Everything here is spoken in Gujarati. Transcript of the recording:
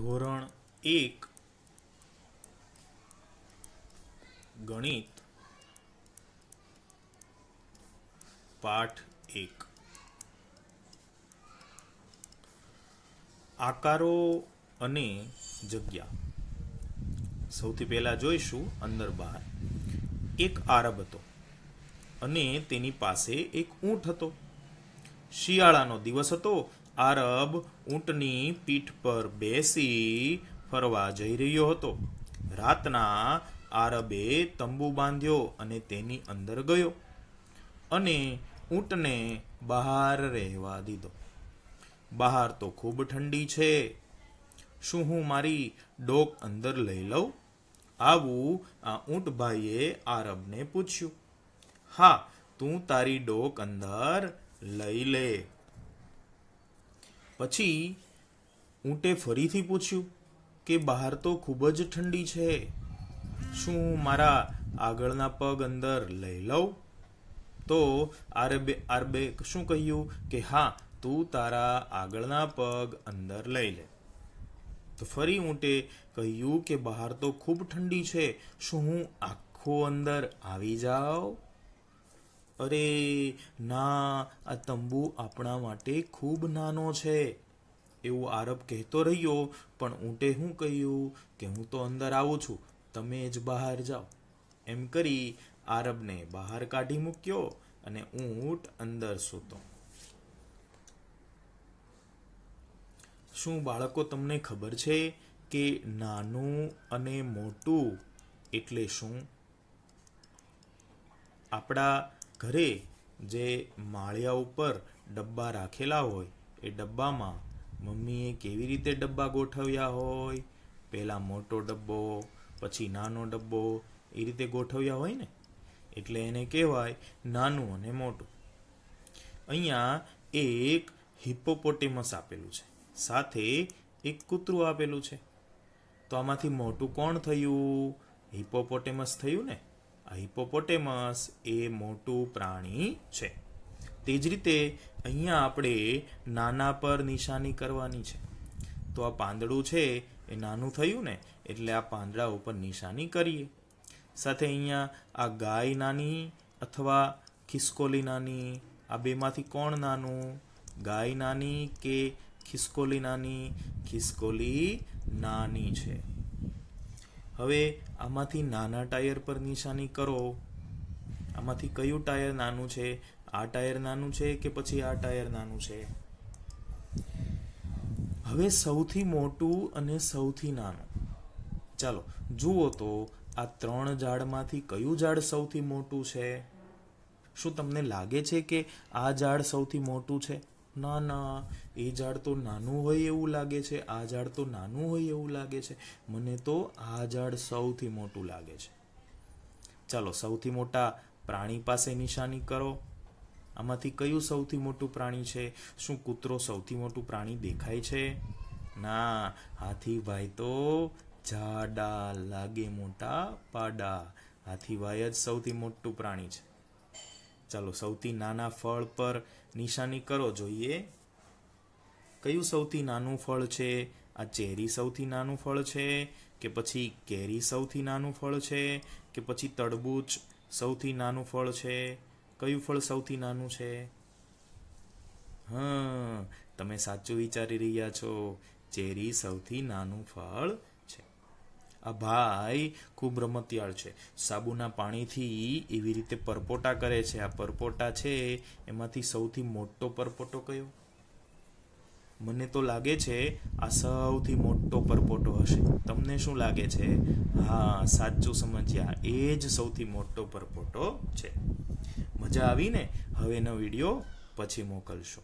ધોરણ એક ગણિત પાઠ એક આકારો અને જગ્યા સૌથી પહેલાં જોઈશું અંદર બહાર એક આરબ હતો અને તેની પાસે એક ઊંટ હતો શિયાળાનો દિવસ હતો આરબ ઊંટની પીઠ પર બેસી ફરવા જઈ રહ્યો હતો રાતના આરબે તંબુ બાંધ્યો અને તેની અંદર ગયો અને ઊંટને બહાર રહેવા દીધો બહાર તો ખૂબ ઠંડી છે શું હું મારી ડોક અંદર લઈ લઉં આવું આ ઊંટભાઈએ આરબને પૂછ્યું હા તું તારી ડોક અંદર લઈ લે પછી ઊંટે ફરીથી પૂછ્યું કે બહાર તો ખૂબ જ ઠંડી છે શું મારા આગળના પગ અંદર લઈ લઉં તો આરબે આરબે શું કહ્યું કે હા તું તારા આગળના પગ અંદર લઈ લે તો ફરી ઊંટે કહ્યું કે બહાર તો ખૂબ ઠંડી છે શું હું આખો અંદર આવી જાઉં અરે ના આ તંબુ આપણા માટે ખૂબ નાનો છે એવું આરબ કહેતો રહ્યો પણ ઊંટે હું કહ્યું કે હું તો અંદર આવું છું તમે જ બહાર જાઓ એમ કરી આરબને બહાર કાઢી મૂક્યો અને ઊંટ અંદર સૂતો શું બાળકો તમને ખબર છે કે નાનું અને મોટું એટલે શું આપણા ઘરે જે માળિયા ઉપર ડબ્બા રાખેલા હોય એ ડબ્બામાં મમ્મીએ કેવી રીતે ડબ્બા ગોઠવ્યા હોય પહેલાં મોટો ડબ્બો પછી નાનો ડબ્બો એ રીતે ગોઠવ્યા હોય ને એટલે એને કહેવાય નાનું અને મોટું અહીંયા એક હિપોપોટેમસ આપેલું છે સાથે એક કૂતરું આપેલું છે તો આમાંથી મોટું કોણ થયું હિપોપોટેમસ થયું ને હિપોપોટેમસ એ મોટું પ્રાણી છે તે જ રીતે અહીંયા આપણે નાના પર નિશાની કરવાની છે તો આ પાંદડું છે એ નાનું થયું ને એટલે આ પાંદડા ઉપર નિશાની કરીએ સાથે અહીંયા આ ગાય નાની અથવા ખિસકોલી નાની આ બેમાંથી કોણ નાનું ગાય નાની કે ખિસકોલી નાની ખિસકોલી નાની છે હવે આમાંથી નાના ટાયર પર નિશાની કરો આમાંથી કયું ટાયર નાનું છે આ ટાયર નાનું છે કે પછી આ ટાયર નાનું છે હવે સૌથી મોટું અને સૌથી નાનું ચાલો જુઓ તો આ ત્રણ ઝાડમાંથી કયું ઝાડ સૌથી મોટું છે શું તમને લાગે છે કે આ ઝાડ સૌથી મોટું છે ના ના એ ઝાડ તો નાનું હોય એવું લાગે છે આ ઝાડ તો નાનું હોય એવું લાગે છે મને તો આ ઝાડ સૌથી મોટું લાગે છે ચાલો સૌથી મોટા પ્રાણી પાસે નિશાની કરો આમાંથી કયું સૌથી મોટું પ્રાણી છે શું કૂતરો સૌથી મોટું પ્રાણી દેખાય છે ના હાથીભાઈ તો જાડા લાગે મોટા પાડા હાથીભાઈ જ સૌથી મોટું પ્રાણી છે ચાલો સૌથી નાના ફળ પર નિશાની કરો જોઈએ કયું સૌથી નાનું ફળ છે આ ચેરી સૌથી નાનું ફળ છે કે પછી કેરી સૌથી નાનું ફળ છે કે પછી તડબૂચ સૌથી નાનું ફળ છે કયું ફળ સૌથી નાનું છે હ તમે સાચું વિચારી રહ્યા છો ચેરી સૌથી નાનું ફળ આ ભાઈ ખૂબ રમતિયાળ છે સાબુના પાણીથી એવી રીતે પરપોટા કરે છે આ પરપોટા છે એમાંથી સૌથી મોટો પરપોટો કયો મને તો લાગે છે આ સૌથી મોટો પરપોટો હશે તમને શું લાગે છે હા સાચું સમજ્યા એ જ સૌથી મોટો પરપોટો છે મજા આવીને હવેનો વિડીયો પછી મોકલશો